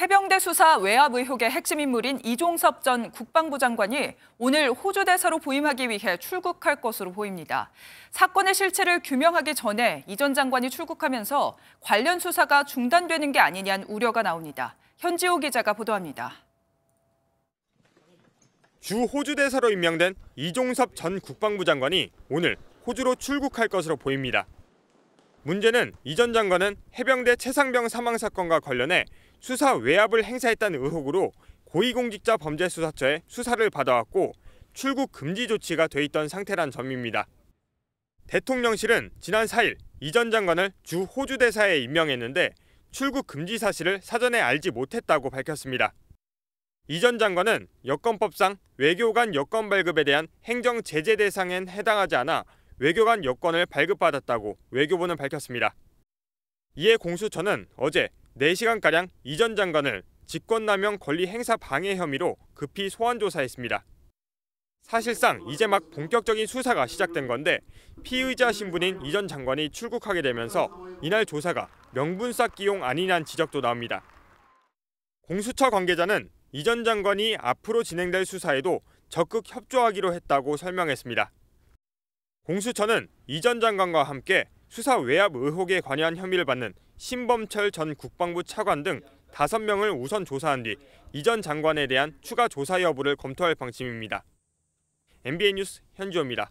해병대 수사 외압 의혹의 핵심 인물인 이종섭 전 국방부 장관이 오늘 호주 대사로 부임하기 위해 출국할 것으로 보입니다. 사건의 실체를 규명하기 전에 이 전 장관이 출국하면서 관련 수사가 중단되는 게 아니냐는 우려가 나옵니다. 현지호 기자가 보도합니다. 주 호주 대사로 임명된 이종섭 전 국방부 장관이 오늘 호주로 출국할 것으로 보입니다. 문제는 이 전 장관은 해병대 최상병 사망 사건과 관련해 수사 외압을 행사했다는 의혹으로 고위공직자 범죄수사처에 수사를 받아왔고 출국 금지 조치가 돼 있던 상태란 점입니다. 대통령실은 지난 4일 이 전 장관을 주 호주 대사에 임명했는데 출국 금지 사실을 사전에 알지 못했다고 밝혔습니다. 이 전 장관은 여권법상 외교관 여권 발급에 대한 행정 제재 대상엔 해당하지 않아 외교관 여권을 발급받았다고 외교부는 밝혔습니다. 이에 공수처는 어제 4시간가량 이전 장관을 직권남용 권리 행사 방해 혐의로 급히 소환 조사했습니다. 사실상 이제 막 본격적인 수사가 시작된 건데 피의자 신분인 이전 장관이 출국하게 되면서 이날 조사가 명분 쌓기용 아니란 지적도 나옵니다. 공수처 관계자는 이전 장관이 앞으로 진행될 수사에도 적극 협조하기로 했다고 설명했습니다. 공수처는 이전 장관과 함께 수사 외압 의혹에 관여한 혐의를 받는 신범철 전 국방부 차관 등 5명을 우선 조사한 뒤 이전 장관에 대한 추가 조사 여부를 검토할 방침입니다. MBN 뉴스 현주호입니다.